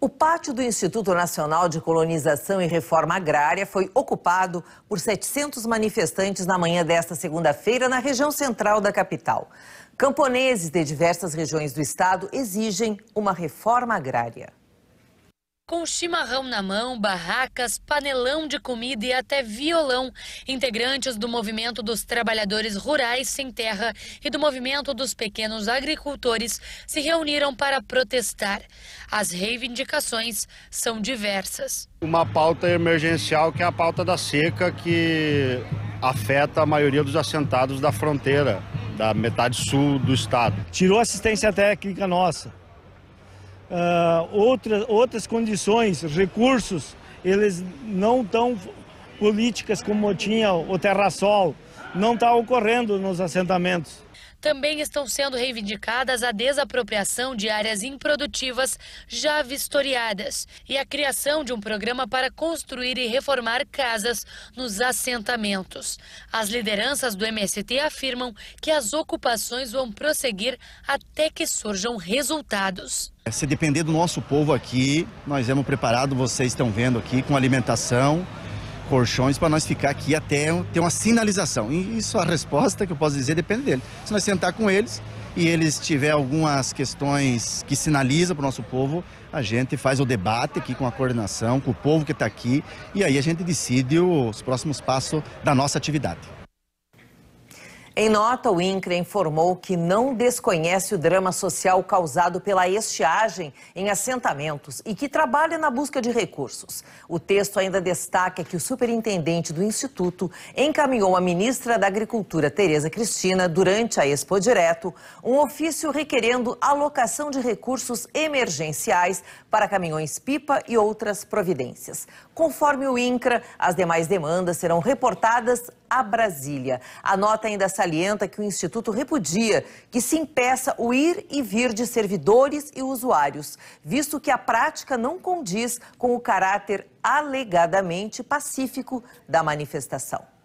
O pátio do Instituto Nacional de Colonização e Reforma Agrária foi ocupado por 700 manifestantes na manhã desta segunda-feira na região central da capital. Camponeses de diversas regiões do estado exigem uma reforma agrária. Com chimarrão na mão, barracas, panelão de comida e até violão, integrantes do movimento dos trabalhadores rurais sem terra e do movimento dos pequenos agricultores se reuniram para protestar. As reivindicações são diversas. Uma pauta emergencial que é a pauta da seca que afeta a maioria dos assentados da fronteira, da metade sul do estado. Tirou assistência técnica nossa uh, ah, outras, outras condições, recursos, eles não estão políticas como tinha o terrassol, não está ocorrendo nos assentamentos também estão sendo reivindicadas a desapropriação de áreas improdutivas já vistoriadas e a criação de um programa para construir e reformar casas nos assentamentos. As lideranças do MST afirmam que as ocupações vão prosseguir até que surjam resultados. Se depender do nosso povo aqui, nós vamos preparado, vocês estão vendo aqui, com alimentação, colchões para nós ficar aqui até ter uma sinalização. E isso a resposta que eu posso dizer depende dele. Se nós sentar com eles e eles tiver algumas questões que sinaliza para o nosso povo, a gente faz o debate aqui com a coordenação, com o povo que está aqui e aí a gente decide os próximos passos da nossa atividade. Em nota, o INCRE informou que não desconhece o drama social causado pela estiagem em assentamentos e que trabalha na busca de recursos. O texto ainda destaca que o superintendente do Instituto encaminhou à ministra da Agricultura, Tereza Cristina, durante a Expo Direto, um ofício requerendo alocação de recursos emergenciais para caminhões-pipa e outras providências. Conforme o INCRA, as demais demandas serão reportadas a Brasília. A nota ainda salienta salienta que o Instituto repudia que se impeça o ir e vir de servidores e usuários, visto que a prática não condiz com o caráter alegadamente pacífico da manifestação.